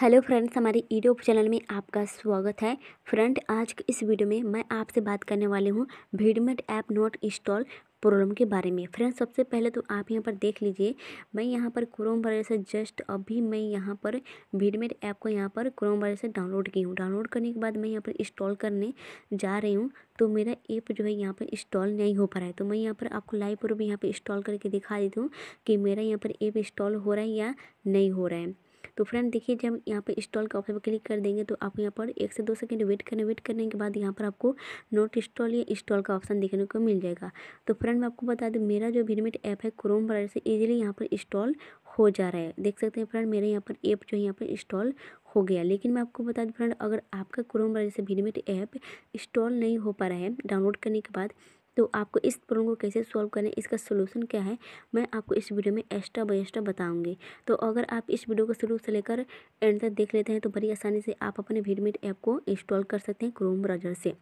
hello friends हमारे YouTube channel में आपका स्वागत है फ्रेंड आज के इस वीडियो में मैं आपसे बात करने वाली हूँ VidMate app not install problem के बारे में फ्रेंड्स सबसे पहले तो आप यहाँ पर देख लीजिए मैं यहाँ पर क्रोम ब्राउज़र से जस्ट अभी मैं यहाँ पर भीडमेट ऐप को यहाँ पर क्रोम ब्राउज़र से डाउनलोड की हूँ डाउनलोड करने के बाद मैं यहाँ पर इंस्टॉल करने जा रही हूँ तो मेरा ऐप जो है यहाँ पर इंस्टॉल नहीं हो पा रहा है तो मैं यहाँ पर आपको लाइव प्रूफ यहाँ पर इंस्टॉल करके दिखा देती हूँ कि मेरा यहाँ पर ऐप इंस्टॉल हो रहा है या नहीं हो रहा है तो फ्रेंड देखिए जब यहाँ पर इंस्टॉल का ऑप्शन पर क्लिक कर देंगे तो आप यहाँ पर एक से दो सेकेंड वेट करने वेट करने के बाद यहाँ पर आपको नोट इंस्टॉल या इंस्टॉल का ऑप्शन देखने को मिल जाएगा तो फ्रेंड मैं आपको बता दूँ मेरा जो भीमिट ऐप है क्रोम ब्राउजर से ईजिली यहाँ पर इंस्टॉल हो जा रहा है देख सकते हैं फ्रेंड मेरे यहाँ पर ऐप जो है यहाँ पर इंस्टॉल हो गया लेकिन मैं आपको बता दूँ फ्रेंड अगर आपका क्रोम ब्राउजर से वीरमेट ऐप इंस्टॉल नहीं हो पा रहा है डाउनलोड करने के बाद तो आपको इस प्रॉब्लम को कैसे सॉल्व करें इसका सोल्यूशन क्या है मैं आपको इस वीडियो में एक्स्ट्रा बाई एक्स्ट्रा बताऊँगी तो अगर आप इस वीडियो को शुरू से लेकर एंड तक देख लेते हैं तो बड़ी आसानी से आप अपने वीडमेट ऐप को इंस्टॉल कर सकते हैं क्रोम ब्राउजर से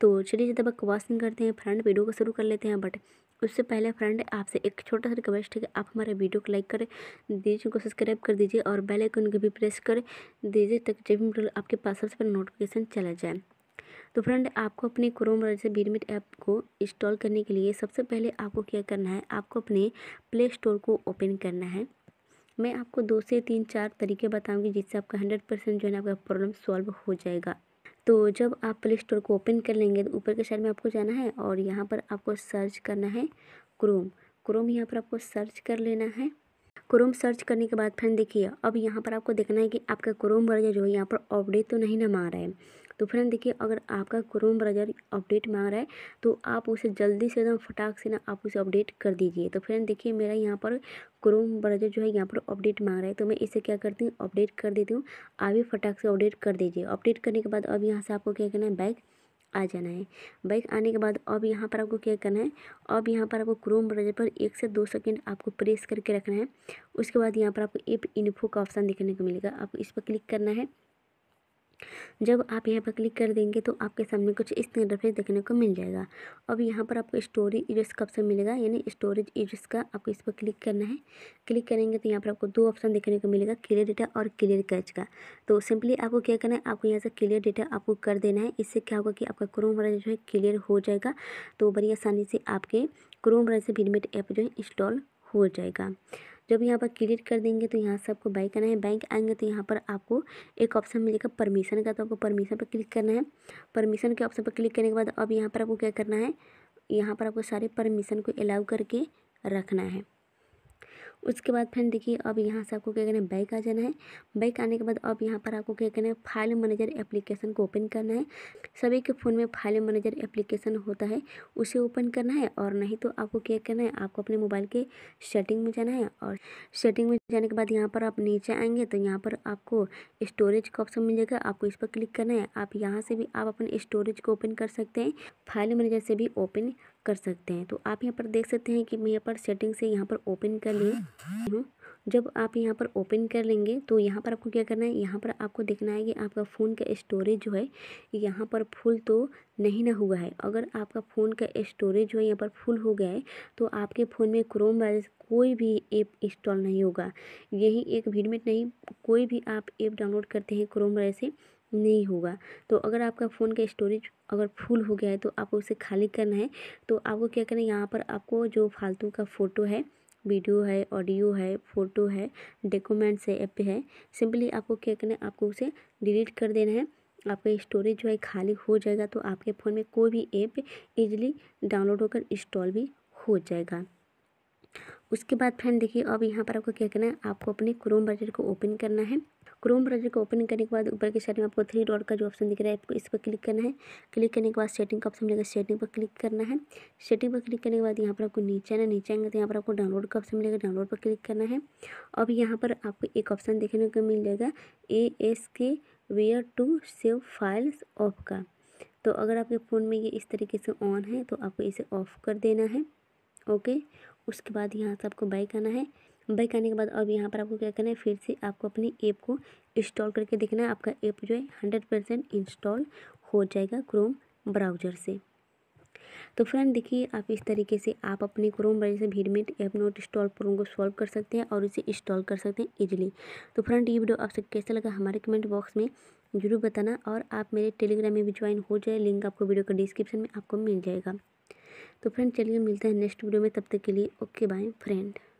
तो चलिए जब आप वॉश नहीं करते हैं फ्रेंड वीडियो को शुरू कर लेते हैं बट उससे पहले फ्रेंड आपसे एक छोटा सा रिक्वेस्ट है कि आप हमारे वीडियो को लाइक कर दीजिए को सब्सक्राइब कर दीजिए और बेल आइकन को भी प्रेस कर दीजिए ताकि जब भी आपके पास सबसे पहले नोटिफिकेशन चला जाए तो फ्रेंड आपको अपने क्रोम ब्राउज़र से बीरमिट ऐप को इंस्टॉल करने के लिए सबसे पहले आपको क्या करना है आपको अपने प्ले स्टोर को ओपन करना है मैं आपको दो से तीन चार तरीके बताऊंगी जिससे आपका हंड्रेड परसेंट जो है ना आपका प्रॉब्लम सॉल्व हो जाएगा तो जब आप प्ले स्टोर को ओपन कर लेंगे तो ऊपर के साइड में आपको जाना है और यहाँ पर आपको सर्च करना है क्रोम क्रोम यहाँ पर आपको सर्च कर लेना है क्रोम सर्च करने के बाद फ्रेंड देखिए अब यहाँ पर आपको देखना है कि आपका क्रोम ब्राउज़र जो है यहाँ पर अपडेट तो नहीं ना मार रहा है तो फ्रेंड देखिए अगर आपका क्रोम ब्राउज़र अपडेट मांग रहा है तो आप उसे जल्दी से एकदम फटाक से ना आप उसे अपडेट कर दीजिए तो फ्रेंड देखिए मेरा यहाँ पर क्रोम ब्राउज़र जो है यहाँ पर अपडेट मांग रहा है तो मैं इसे क्या करती हूँ अपडेट कर देती हूँ आप भी फटाक से अपडेट कर दीजिए अपडेट करने के बाद अब यहाँ से आपको क्या करना है बैग आ जाना है बाइक आने के बाद अब यहाँ पर आपको क्या करना है अब यहाँ पर आपको क्रोम ब्राउज़र पर एक से दो सेकंड आपको प्रेस करके रखना है उसके बाद यहाँ पर आपको एप इन्फो का ऑप्शन देखने को मिलेगा आपको इस पर क्लिक करना है जब आप यहाँ पर क्लिक कर देंगे तो आपके सामने कुछ इस इंटरफेस देखने को मिल जाएगा अब यहाँ पर आपको स्टोरेज यूज कब से मिलेगा यानी स्टोरेज यूज का आपको इस पर क्लिक करना है क्लिक करेंगे तो यहाँ पर आपको दो ऑप्शन देखने को मिलेगा क्लियर डेटा और क्लियर कैच का तो सिंपली आपको क्या करना है आपको यहाँ से क्लियर डेटा आपको कर देना है इससे क्या होगा कि आपका क्रोम वाला जो है क्लियर हो जाएगा तो बड़ी आसानी से आपके क्रोम वाला से ऐप जो है इंस्टॉल हो जाएगा जब यहाँ पर क्रिएट कर देंगे तो यहाँ से आपको बैंक आना है बैंक आएंगे तो यहाँ पर आपको एक ऑप्शन मिलेगा परमिशन का तो आपको परमिशन पर क्लिक करना है परमिशन के ऑप्शन पर क्लिक करने के बाद अब यहाँ पर आपको क्या करना है यहाँ पर आपको सारे परमिशन को अलाउ करके रखना है उसके बाद फ्रेंड देखिए अब यहाँ से आपको क्या करना है बैक आ जाना है बैक आने के बाद अब यहाँ पर आपको क्या करना है फाइल मैनेजर एप्लीकेशन को ओपन करना है सभी के फ़ोन में फाइल मैनेजर एप्लीकेशन होता है उसे ओपन करना है और नहीं तो आपको क्या करना है आपको अपने मोबाइल के सेटिंग में जाना है और सेटिंग में जाने के बाद यहाँ पर आप नीचे आएंगे तो यहाँ पर आपको स्टोरेज का ऑप्शन मिल जाएगा आपको इस पर क्लिक करना है आप यहाँ से भी आप अपने स्टोरेज को ओपन कर सकते हैं फाइल मैनेजर से भी ओपन कर सकते हैं तो आप यहाँ पर देख सकते हैं कि मैं यहाँ पर सेटिंग से यहाँ पर ओपन कर ली हूँ जब आप यहाँ पर ओपन कर लेंगे तो यहाँ पर आपको क्या करना है यहाँ पर आपको देखना है कि आपका फ़ोन का स्टोरेज जो है यहाँ पर फुल तो नहीं ना हुआ है अगर आपका फ़ोन का स्टोरेज जो है यहाँ पर फुल हो गया है तो आपके फ़ोन में क्रोम वायरस कोई भी ऐप इंस्टॉल नहीं होगा यही एक में नहीं कोई भी आप ऐप डाउनलोड करते हैं क्रोम वायरस से नहीं होगा तो अगर आपका फ़ोन का स्टोरेज अगर फुल हो गया है तो आपको उसे खाली करना है तो आपको क्या करना है यहाँ पर आपको जो फालतू का फ़ोटो है वीडियो है ऑडियो है फ़ोटो है डॉक्यूमेंट्स है ऐप है सिंपली आपको क्या करना है आपको उसे डिलीट कर देना है आपका स्टोरेज जो है खाली हो जाएगा तो आपके फ़ोन में कोई भी ऐप ईजिली डाउनलोड होकर इंस्टॉल भी हो जाएगा उसके बाद फ्रेंड देखिए अब यहाँ पर आपको क्या करना है आपको अपने क्रोम ब्राउजर को ओपन करना है क्रोम ब्राउजर को ओपन करने के बाद ऊपर के साइड में आपको थ्री डॉट का जो ऑप्शन दिख रहा है आपको इस पर क्लिक करना है क्लिक करने के बाद सेटिंग का ऑप्शन मिलेगा सेटिंग पर क्लिक करना है सेटिंग पर क्लिक करने के बाद यहाँ पर आपको नीचे आना नीचे आएंगे तो यहाँ पर आपको डाउनलोड का ऑप्शन मिलेगा डाउनलोड पर क्लिक करना है अब यहाँ पर आपको एक ऑप्शन देखने को मिल जाएगा A S K where to save files off का तो अगर आपके फ़ोन में ये इस तरीके से ऑन है तो आपको इसे ऑफ़ कर देना है ओके उसके बाद यहाँ से आपको बाइक आना है बाइक आने के बाद अब यहाँ पर आपको क्या करना है फिर से आपको अपनी ऐप को इंस्टॉल करके देखना है आपका ऐप जो है हंड्रेड परसेंट इंस्टॉल हो जाएगा क्रोम ब्राउज़र से तो फ्रेंड देखिए आप इस तरीके से आप अपने क्रोम ब्राउजर से VidMate app not install problem को सॉल्व कर सकते हैं और इसे इंस्टॉल कर सकते हैं इजीली तो फ्रेंड ये वीडियो आपसे कैसा लगा हमारे कमेंट बॉक्स में ज़रूर बताना और आप मेरे टेलीग्राम में भी ज्वाइन हो जाए लिंक आपको वीडियो का डिस्क्रिप्शन में आपको मिल जाएगा तो फ्रेंड चलिए मिलते हैं नेक्स्ट वीडियो में तब तक के लिए ओके बाय फ्रेंड